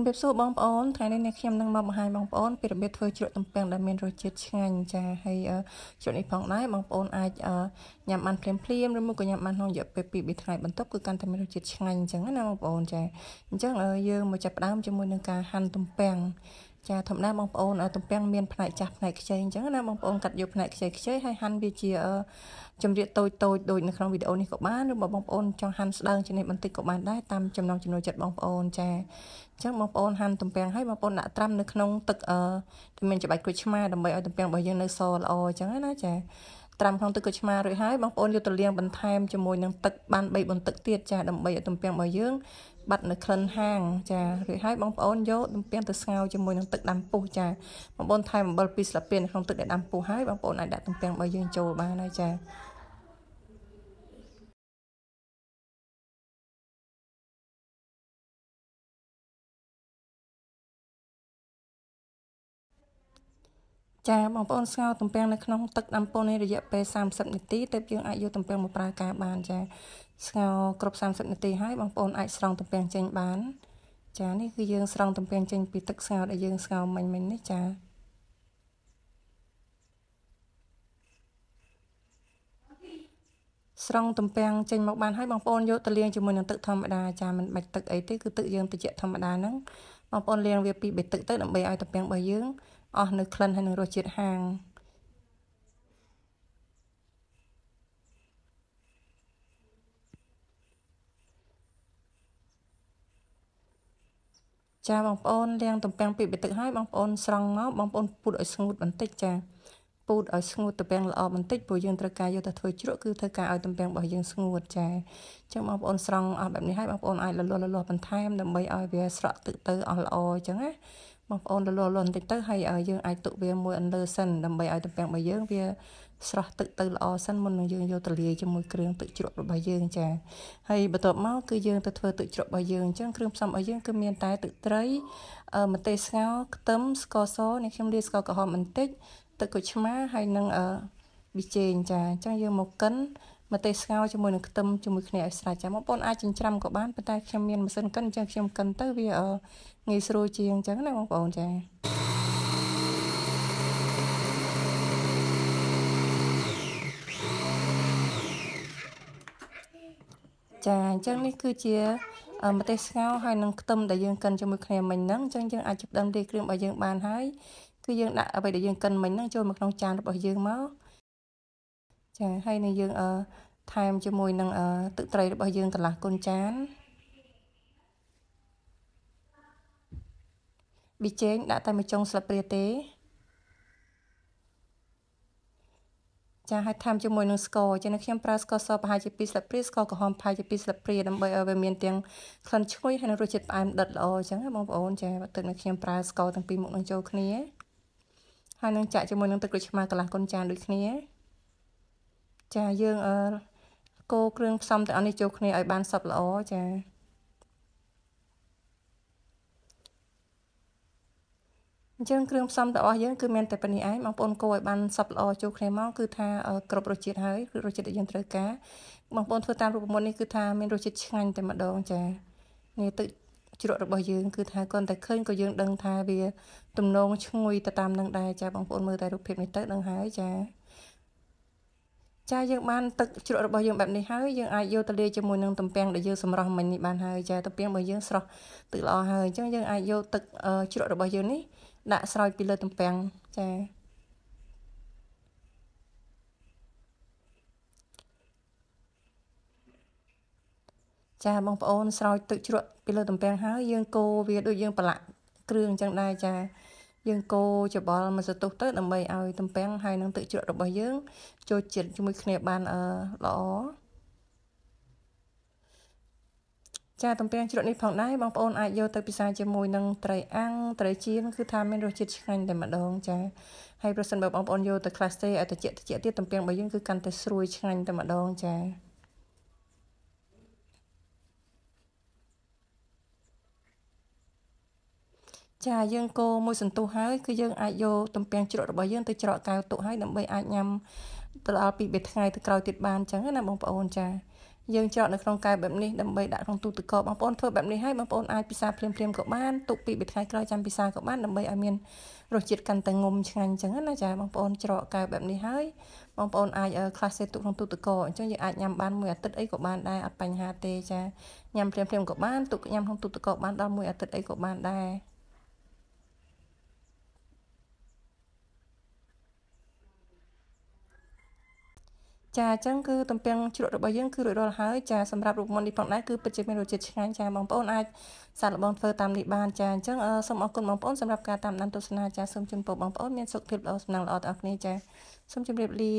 ជំរាបសួរបងប្អូនថ្ងៃនេះអ្នកខ្ញុំនឹងមកបង្ហាញបងប្អូនពីរបៀបធ្វើជ្រក់ទំពាំងដែលមានរសជាតិឆ្ងាញ់ចាហើយជ្រក់នេះផងដែរបងប្អូនអាចញ៉ាំបានភ្លាមភ្លាមឬមួយក៏ញ៉ាំបានក្នុងរយៈពេល2 3ថ្ងៃបន្ទាប់គឺកាន់តែមានរសជាតិឆ្ងាញ់អញ្ចឹងណាបងប្អូនចាអញ្ចឹងយើងមកចាប់ផ្ដើមជាមួយនឹងការហាន់ទំពាំងចាធម្មតាបងប្អូនទំពាំងមានផ្នែកចាស់ផ្នែកខ្ចីអញ្ចឹងណាបងប្អូនកាត់យកផ្នែកខ្ចីខ្ចីហើយហាន់វាជាចម្រៀកតូចតូចដូចនៅក្នុងវីដេអូនេះក៏បានឬបើបងប្អូនចង់ហាន់ស្ដើងជានេះបន្តិចក៏បានដែរតាមចំណងចំណូលចិត្តបងប្អូនចាអញ្ចឹងបងប្អូនហាន់ទំពាំងហើយបងប្អូនដាក់ត្រាំនៅក្នុងទឹកដែលមានច្បាច់ក្រូចឆ្មាដើម្បីឲ្យទំពាំងរបស់យើងនៅសល្អអញ្ចឹងណាចាត្រាំក្នុងទឹកក្រូចឆ្មារួចហើយបងប្អូនយកទៅលាងបន្ថែមជាមួយនឹងទឹកបាន3បន្ទឹកទៀតចាដើម្បីឲ្យទំពាំងរបស់យើង បាត់នៅក្លិនហាងចារួចហើយបងប្អូនយកទំពាំងទៅស្ងោរជាមួយនឹងទឹកដាំពុះចាបងប្អូនថែមអំបិល2ស្លាបព្រានៅក្នុងទឹកដែលដាំពុះហើយបងប្អូនអាចដាក់ទំពាំងរបស់យើងចូលបានហើយចាចាបងប្អូនស្ងោរទំពាំងនៅក្នុងទឹកដាំពុននេះរយៈពេល30នាទីទើបយើងអាចយកទំពាំងមកប្រើការបានចាស្ងោរគ្រប់30នាទីហើយបងប្អូនអាចស្រង់ទំពាំងចេញបាន ចានេះគឺយើងស្រង់ទំពាំងចេញពីទឹកស្ងោរដែលយើងស្ងោរមិញមិញនេះចាស្រង់ទំពាំងចេញមកបានហើយបងប្អូនយកទៅលាងជាមួយនឹងទឹកធម្មតាចាមិនបាច់ទឹកអីទេគឺទឹកយើងត្រជាក់ធម្មតាហ្នឹងបងប្អូនលាងវាពីបេទឹកទៅដើម្បីឲ្យទំពាំងរបស់យើងអស់នៅក្លិនហើយនឹងរសជាតិហាងចាបងប្អូនលាងទំពាំងពីបិទឹកហើយបងប្អូនស្រង់មកបងប្អូនពូតឲ្យស្ងួត បន្តិចចា ពូតឲ្យស្ងួតទំពាំងល្អបន្តិចព្រោះយើងត្រូវការយកទៅធ្វើជ្រក់គឺធ្វើការឲ្យទំពាំងរបស់យើងស្ងួតចាអញ្ចឹងបងប្អូនស្រង់អស់បែបនេះហើយបងប្អូនអាចលលាស់លលាស់បន្ថែមដើម្បីឲ្យវាស្រក់ទឹកទៅអស់ល្អអញ្ចឹងណាបងប្អូនលលលន់តិចទៅហើយយើងអាចទុកវាមួយអន្លើសិនដើម្បីឲ្យទំពាំងរបស់យើងវាស្រស់ទឹកទៅល្អសិនមុននឹងយើងយកទៅលាយជាមួយគ្រឿងទឹកជ្រក់របស់យើងចា៎ហើយបន្ទាប់មកគឺយើងទៅធ្វើទឹកជ្រក់របស់យើងអញ្ចឹងគ្រឿងផ្សំរបស់យើងគឺមានតែទឹកត្រីម្ទេសស្ងោរខ្ទឹមស្ករសនេះខ្ញុំលាយស្ករក្រហមបន្តិចទឹកក្រូចឆ្មាហើយនឹងប៊ីចេងចា៎អញ្ចឹងយើងមកកិនម្ទេសស្ងោរជាមួយនឹងខ្ទឹមជាមួយគ្នាឲ្យស្រេចចាំបងប្អូនអាចចិញ្ច្រាំក៏បានប៉ុន្តែខ្ញុំមានម៉ាស៊ីនកិនអញ្ចឹងខ្ញុំកិនទៅវាងាយស្រួលជាងអញ្ចឹងណាបងប្អូនចា៎ចាអញ្ចឹងនេះគឺជាម្ទេសស្ងោរហើយនឹងខ្ទឹមដែលយើងកិនជាមួយគ្នាមិញហ្នឹងអញ្ចឹងយើងអាចចាប់ដើមលាយគ្រឿងរបស់យើងបានហើយគឺយើងដាក់អ្វីដែលយើងកិនមិញហ្នឹងចូលមកក្នុងចានរបស់យើងមកចាហើយនៅយើងអឺថែមជាមួយនឹងអឺទឹកត្រីរបស់យើងកន្លះកូនចានប៊ីចេងដាក់តែមួយចុងស្លឹកព្រាទេចាហើយថែមជាមួយនឹងស្ករចឹងខ្ញុំប្រើស្ករសប្រហែលជា2ស្លឹកព្រាស្ករក្រហមប្រហែលជា2ស្លឹកព្រាដើម្បីឲ្យវាមានទាំងក្លិនឈ្ងុយហើយនឹងរសជាតិផ្អែមដិតល្អចឹងណាបងប្អូន ចាបើទឹកនេះខ្ញុំប្រើស្ករទាំងពីរមុខនឹងចូលគ្នាហើយនឹងចាក់ជាមួយនឹងទឹកក្រូចឆ្មារកន្លះកូនចានដូចគ្នាចាយើងកូរគ្រឿងផ្សំទាំងអស់នេះចូលគ្នាឲ្យបានសព្វល្អចាអញ្ចឹងគ្រឿងផ្សំទាំងអស់យើងគឺមានតែប៉ុណ្្នេះឯងបងប្អូនកូរឲ្យបានសព្វល្អចូលគ្នាមកគឺ ថាគ្រប់រសជាតិហើយគឺរសជាតិដែលយើងត្រូវការបងប្អូនធ្វើតាមរូបមន្តនេះគឺថាមានរសជាតិឆ្ងាញ់តែម្ដងចានេះទឹកជ្រក់របស់យើងគឺថាគាត់តែឃើញក៏យើង ដឹងថាវាទំនងឈ្ងុយទៅតាមនឹងដែរចាបងប្អូនមើលតែរូបភាពនេះទៅដឹងហើយចាចាយើងបានទឹកជ្រក់របស់យើងបែបនេះហើយយើងអាចយកទៅលាយជាមួយនឹងទំពាំងដែលយើងសម្រស់មិញនេះបានហើយចាទំពាំងរបស់យើងស្រស់ទឹកល្អហើយអញ្ចឹងយើងអាចយកទឹកជ្រក់របស់យើងនេះដាក់ស្រោចពីលើទំពាំងចាចាបងប្អូនស្រោចទឹកជ្រក់ពីលើទំពាំងហើយយើងកូរវាដូចយើង ប្រឡាក់គ្រឿងអញ្ចឹងដែរចាយើងកូរច្របល់មួយសន្ទុះទៅដើម្បីឲ្យទំពាំងហើយនឹងទឹកជ្រក់របស់យើងចូលជាតិជាមួយគ្នាបានល្អចាទំពាំងជ្រក់នេះផងដែរបងប្អូនអាចយកទៅពិសាជាមួយនឹងត្រីអាំងត្រីចៀនគឺថាមានរសជាតិឆ្ងាញ់តែម្ដងចាហើយប្រសិនបើបងប្អូនយកទៅ class ទេឲ្យតិចតិចទៀតទំពាំងរបស់យើងគឺកាន់តែស្រួយឆ្ងាញ់តែម្ដងចាចាយើងកូរមួយសន្ទុះហើយគឺយើងអាចយកទំពាំងជ្រក់របស់យើងទៅច្រកកែវទុកហើយដើម្បីអាចញ៉ាំទៅដល់ពីរបីថ្ងៃទៅក្រោយទៀតបានអញ្ចឹងណាបងប្អូនចាយើងច្រកនៅក្នុងកែវបែបនេះដើម្បីដាក់ក្នុងទូទឹកកកបងប្អូនធ្វើបែបនេះហើយបងប្អូនអាចពិសាភ្លាមភ្លាមក៏បានទុកពីរបីថ្ងៃក្រោយចាំពិសាក៏បានដើម្បីឲ្យមានរសជាតិកាន់តែងុំឆ្ងាញ់អញ្ចឹងណាចា បងប្អូនច្រកកែវបែបនេះហើយបងប្អូនអាចខ្លះសេទុកក្នុងទូទឹកកកអញ្ចឹងយើងអាចញ៉ាំបានមួយអាទិត្យអីក៏បានដែរអត់បញ្ហាទេចាញ៉ាំភ្លាមភ្លាមក៏បានទុកញ៉ាំក្នុងទូទឹកកកបានដល់មួយអាទិត្យអីក៏បានដែរចាអញ្ចឹងគឺទំពាំងជ្រក់របស់យើងគឺរួចរាល់ហើយចាសម្រាប់រូបមន្តនេះផងដែរគឺពិតជាមានរសជាតិឆ្ងាញ់ចាបងប្អូនអាចសាកល្បងធ្វើតាមនេះបានចាអញ្ចឹងសូមអរគុណបងប្អូនសម្រាប់ការតាមដានទស្សនាចាសូមជូនពរបងប្អូនមានសុខភាពល្អសំណាងល្អទាំងអស់គ្នាចាសូមជម្រាបលា